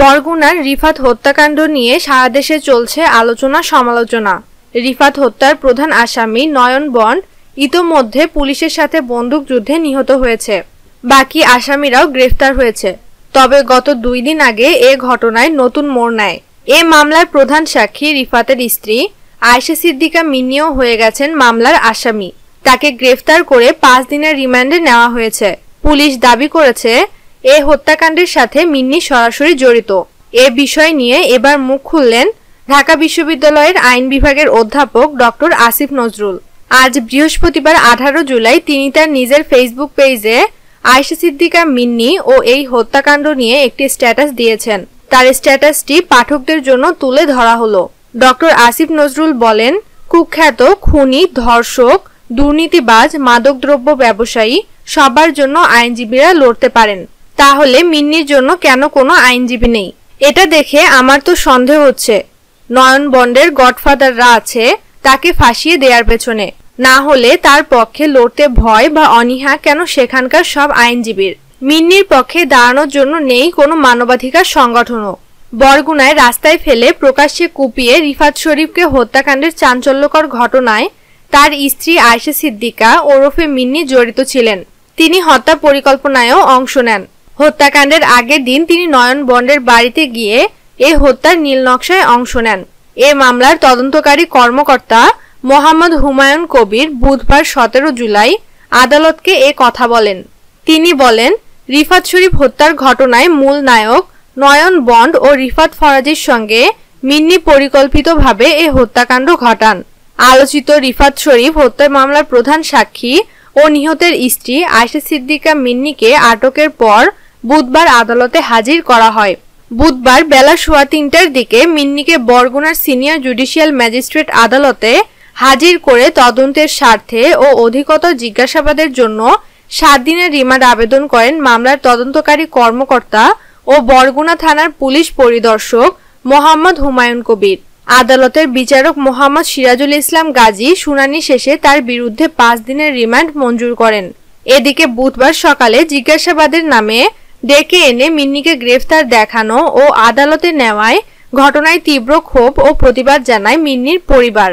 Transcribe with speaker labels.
Speaker 1: বরগুনার রিফাত হত্যাকাণ্ড নিয়ে সারা দেশে চলছে আলোচনা সমালোচনা রিফাত হত্যার প্রধান আসামি নয়ন বন্ড ইতোমধ্যে পুলিশের সাথে বন্দুকযুদ্ধে নিহত হয়েছে বাকি আসামিরাও গ্রেফতার হয়েছে তবে গত দুই দিন আগে এ ঘটনায় নতুন মোড় নেয় এ মামলার প্রধান সাক্ষী রিফাতের স্ত্রী আয়সা সিদ্দিকা মিনিও হয়ে গেছেন মামলার আসামি তাকে গ্রেফতার করে পাঁচ দিনের রিমান্ডে নেওয়া হয়েছে পুলিশ দাবি করেছে এ হত্যাকাণ্ডের সাথে মিন্নি সরাসরি জড়িত এ বিষয় নিয়ে এবার মুখ খুললেন ঢাকা বিশ্ববিদ্যালয়ের আইন বিভাগের অধ্যাপক ডক্টর আসিফ নজরুল আজ বৃহস্পতিবার আঠারো জুলাই তিনি তার নিজের ফেসবুক পেজে আয়েশা সিদ্দিকা মিন্নি ও এই হত্যাকাণ্ড নিয়ে একটি স্ট্যাটাস দিয়েছেন তার স্ট্যাটাসটি পাঠকদের জন্য তুলে ধরা হলো ডক্টর আসিফ নজরুল বলেন কুখ্যাত খুনি ধর্ষক দুর্নীতিবাজ মাদকদ্রব্য ব্যবসায়ী সবার জন্য আইনজীবীরা লড়তে পারেন তাহলে মিন্নির জন্য কেন কোনো আইনজীবী নেই এটা দেখে আমার তো সন্দেহ হচ্ছে নয়ন বন্ডের গডফাদাররা আছে তাকে ফাঁসিয়ে দেওয়ার পেছনে না হলে তার পক্ষে লড়তে ভয় বা অনীহা কেন সেখানকার সব আইনজীবীর মিন্নির পক্ষে দাঁড়ানোর জন্য নেই কোনো মানবাধিকার সংগঠনও বরগুনায় রাস্তায় ফেলে প্রকাশ্যে কুপিয়ে রিফাত শরীফকে হত্যাকাণ্ডের চাঞ্চল্যকর ঘটনায় তার স্ত্রী আয়সা সিদ্দিকা ওরফে মিন্নি জড়িত ছিলেন তিনি হত্যা পরিকল্পনায়ও অংশ নেন হত্যাকাণ্ডের আগের দিন তিনি নয়ন বন্ডের বাড়িতে গিয়ে এ হত্যার নীলনকশায় অংশ নেন এ মামলার তদন্তকারী কর্মকর্তা মোহাম্মদ হুমায়ুন কবির বুধবার সতেরো জুলাই আদালতকে এ কথা বলেন তিনি বলেন রিফাত শরীফ হত্যার ঘটনায় মূল নায়ক নয়ন বন্ড ও রিফাত ফরাজির সঙ্গে মিন্নি পরিকল্পিতভাবে এ হত্যাকাণ্ড ঘটান আলোচিত রিফাত শরীফ হত্যা মামলার প্রধান সাক্ষী ও নিহতের স্ত্রী আয়সা সিদ্দিকা মিন্নিকে আটকের পর বুধবার আদালতে হাজির করা হয় বুধবার বেলা সোয়া তিনটার দিকে মিন্নিকে বরগুনার সিনিয়র জুডিশিয়াল ম্যাজিস্ট্রেট আদালতে হাজির করে তদন্তের স্বার্থে ও অধিকতর জিজ্ঞাসাবাদের জন্য সাত দিনের রিমান্ড আবেদন করেন মামলার তদন্তকারী কর্মকর্তা ও বরগুনা থানার পুলিশ পরিদর্শক মোহাম্মদ হুমায়ুন কবির আদালতের বিচারক মোহাম্মদ সিরাজুল ইসলাম গাজী শুনানি শেষে তার বিরুদ্ধে পাঁচ দিনের রিমান্ড মঞ্জুর করেন এদিকে বুধবার সকালে জিজ্ঞাসাবাদের নামে ডেকে এনে মিন্নিকে গ্রেফতার দেখানো ও আদালতে নেওয়ায় ঘটনায় তীব্র ক্ষোভ ও প্রতিবাদ জানায় মিন্নির পরিবার